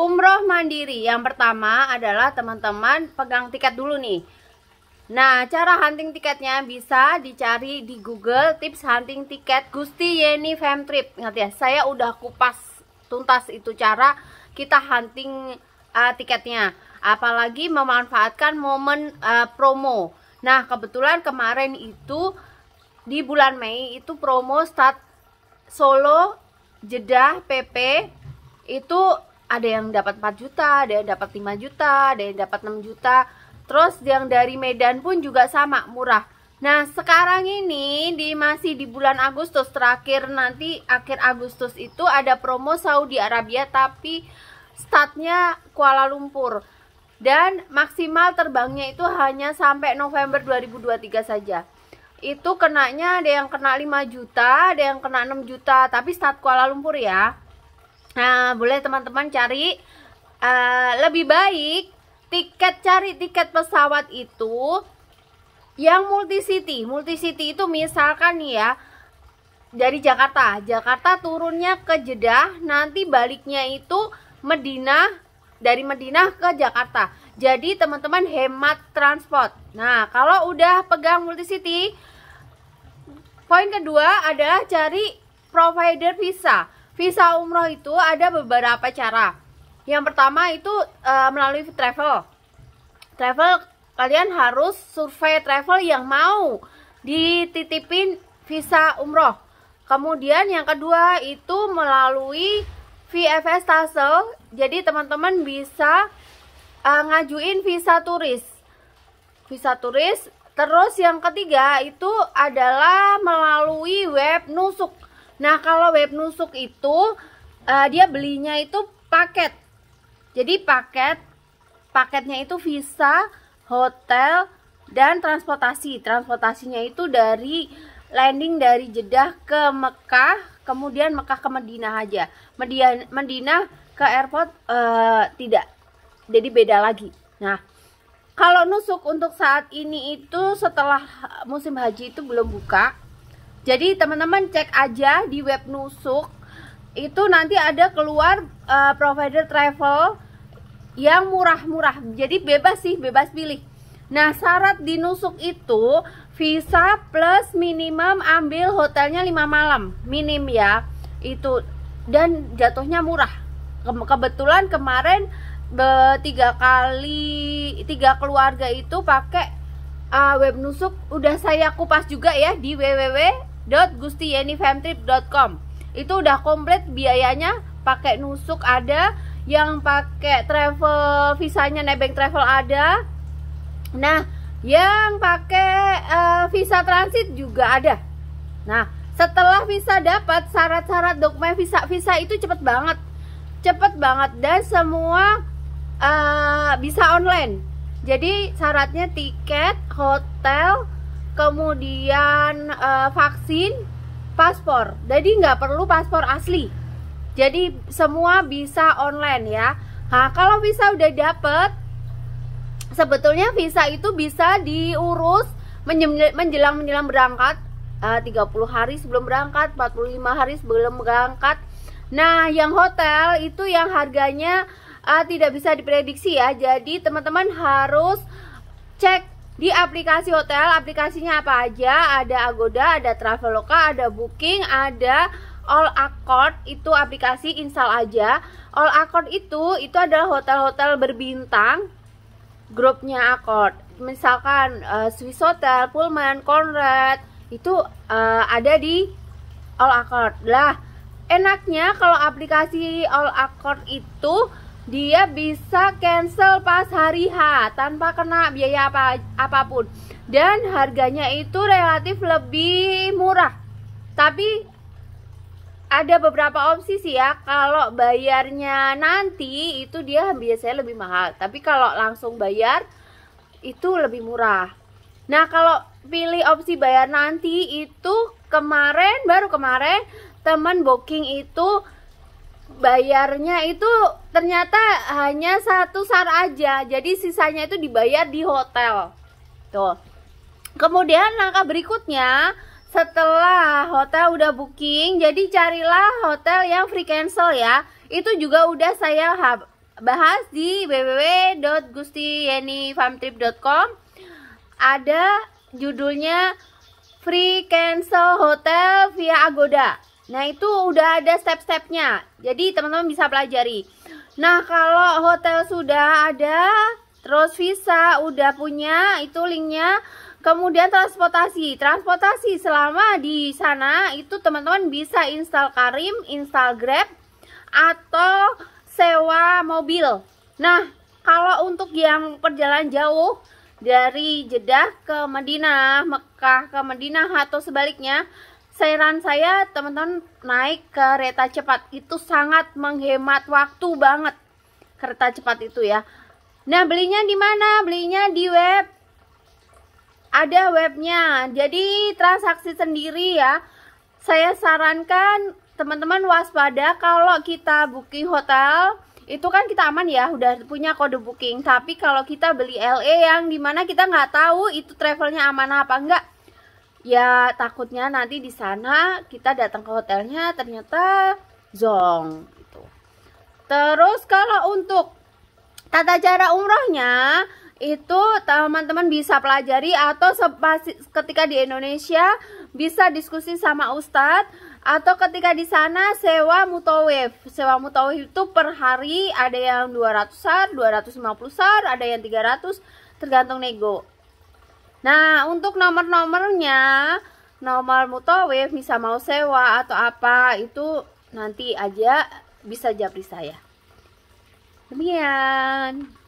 umroh mandiri yang pertama adalah teman-teman pegang tiket dulu nih Nah, cara hunting tiketnya bisa dicari di Google tips hunting tiket Gusti Yeni Fam Trip. Ingat ya, saya udah kupas tuntas itu cara kita hunting uh, tiketnya. Apalagi memanfaatkan momen uh, promo. Nah, kebetulan kemarin itu di bulan Mei itu promo start Solo Jeddah PP itu ada yang dapat 4 juta, ada yang dapat 5 juta, ada yang dapat 6 juta. Terus yang dari Medan pun juga sama, murah. Nah, sekarang ini di masih di bulan Agustus terakhir nanti akhir Agustus itu ada promo Saudi Arabia tapi startnya Kuala Lumpur. Dan maksimal terbangnya itu hanya sampai November 2023 saja. Itu kenanya ada yang kena 5 juta, ada yang kena 6 juta, tapi start Kuala Lumpur ya. Nah, boleh teman-teman cari uh, lebih baik tiket cari tiket pesawat itu yang multi city. Multi city itu misalkan nih ya dari Jakarta, Jakarta turunnya ke Jeddah, nanti baliknya itu Medina dari medina ke Jakarta. Jadi teman-teman hemat transport. Nah, kalau udah pegang multi city poin kedua adalah cari provider visa. Visa umroh itu ada beberapa cara. Yang pertama itu e, melalui travel. Travel kalian harus survei travel yang mau dititipin visa umroh. Kemudian yang kedua itu melalui VFS Tassel. Jadi teman-teman bisa uh, ngajuin visa turis. Visa turis. Terus yang ketiga itu adalah melalui web Nusuk. Nah, kalau web nusuk itu uh, dia belinya itu paket. Jadi paket paketnya itu visa, hotel, dan transportasi. Transportasinya itu dari landing dari Jeddah ke Mekah, kemudian Mekah ke Madinah aja. Medina Madinah ke airport uh, tidak. Jadi beda lagi. Nah, kalau nusuk untuk saat ini itu setelah musim haji itu belum buka jadi teman-teman cek aja di web Nusuk itu nanti ada keluar uh, provider travel yang murah-murah. Jadi bebas sih, bebas pilih. Nah, syarat di Nusuk itu visa plus minimum ambil hotelnya 5 malam, minim ya. Itu dan jatuhnya murah. kebetulan kemarin be, eh, tiga kali tiga keluarga itu pakai uh, web Nusuk udah saya kupas juga ya di www www.gustiyenifemtrip.com itu udah komplit biayanya pakai nusuk ada yang pakai travel visanya nebeng travel ada nah yang pakai uh, visa transit juga ada nah setelah visa dapat syarat-syarat dokumen visa visa itu cepet banget cepet banget dan semua uh, bisa online jadi syaratnya tiket hotel kemudian uh, vaksin, paspor. Jadi nggak perlu paspor asli. Jadi semua bisa online ya. Nah, kalau visa udah dapet, sebetulnya visa itu bisa diurus menjelang menjelang berangkat eh, uh, 30 hari sebelum berangkat, 45 hari sebelum berangkat. Nah, yang hotel itu yang harganya uh, tidak bisa diprediksi ya. Jadi teman-teman harus di aplikasi hotel, aplikasinya apa aja? Ada Agoda, ada Traveloka, ada Booking, ada All Accord itu aplikasi install aja. All Accord itu itu adalah hotel-hotel berbintang grupnya Accord. Misalkan uh, Swiss Hotel, Pullman, Conrad itu uh, ada di All Accord. Lah, enaknya kalau aplikasi All Accord itu dia bisa cancel pas hari H tanpa kena biaya apa apapun dan harganya itu relatif lebih murah tapi ada beberapa opsi sih ya kalau bayarnya nanti itu dia biasanya lebih mahal tapi kalau langsung bayar itu lebih murah nah kalau pilih opsi bayar nanti itu kemarin baru kemarin teman booking itu bayarnya itu ternyata hanya satu sar aja jadi sisanya itu dibayar di hotel tuh kemudian langkah berikutnya setelah hotel udah booking jadi carilah hotel yang free cancel ya itu juga udah saya bahas di www.gustiyenifarmtrip.com ada judulnya free cancel hotel via Agoda Nah itu udah ada step-stepnya Jadi teman-teman bisa pelajari Nah kalau hotel sudah ada Terus visa udah punya Itu linknya Kemudian transportasi Transportasi selama di sana Itu teman-teman bisa install Karim Install Grab Atau sewa mobil Nah kalau untuk yang perjalanan jauh dari Jeddah ke Madinah, Mekah ke Madinah atau sebaliknya saran saya teman-teman naik kereta cepat itu sangat menghemat waktu banget kereta cepat itu ya nah belinya di mana belinya di web ada webnya jadi transaksi sendiri ya saya sarankan teman-teman waspada kalau kita booking hotel itu kan kita aman ya udah punya kode booking tapi kalau kita beli LE yang dimana kita nggak tahu itu travelnya aman apa enggak ya takutnya nanti di sana kita datang ke hotelnya ternyata zong gitu. Terus kalau untuk tata cara umrohnya itu teman-teman bisa pelajari atau ketika di Indonesia bisa diskusi sama ustadz atau ketika di sana sewa mutawif. Sewa mutawif itu per hari ada yang 200 sar, 250 sar, ada yang 300 tergantung nego. Nah, untuk nomor-nomornya, nomor mutawif bisa mau sewa atau apa itu nanti aja bisa japri saya. Demikian.